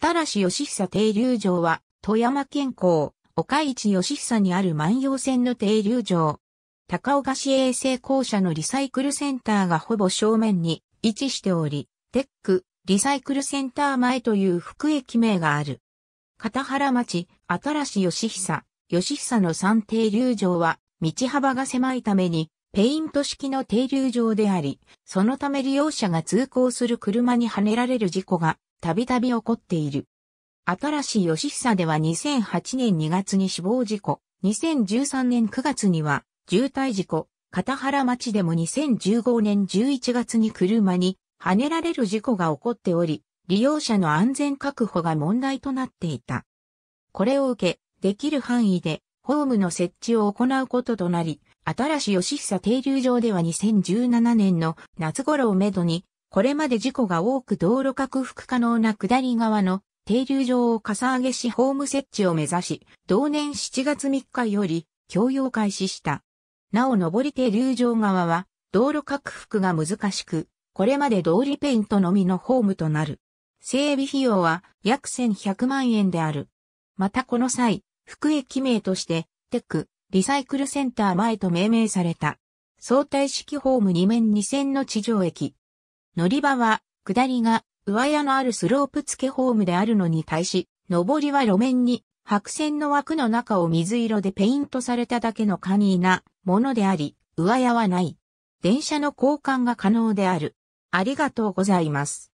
新しい義久停留場は、富山県港、岡市義久にある万葉線の停留場。高岡市衛生公社のリサイクルセンターがほぼ正面に位置しており、テック、リサイクルセンター前という副駅名がある。片原町、新し義久、義久の三停留場は、道幅が狭いために、ペイント式の停留場であり、そのため利用者が通行する車にはねられる事故がたびたび起こっている。新しい吉久では2008年2月に死亡事故、2013年9月には渋滞事故、片原町でも2015年11月に車に跳ねられる事故が起こっており、利用者の安全確保が問題となっていた。これを受け、できる範囲でホームの設置を行うこととなり、新しい吉久停留場では2017年の夏頃をめどにこれまで事故が多く道路拡幅可能な下り側の停留場をかさ上げしホーム設置を目指し、同年7月3日より供用開始した。なお上り停留場側は道路拡幅が難しく、これまで通りペイントのみのホームとなる。整備費用は約1100万円である。またこの際、副駅名として、テク、リサイクルセンター前と命名された。相対式ホーム2面2線の地上駅、乗り場は、下りが、上屋のあるスロープ付けホームであるのに対し、上りは路面に、白線の枠の中を水色でペイントされただけの簡易なものであり、上屋はない。電車の交換が可能である。ありがとうございます。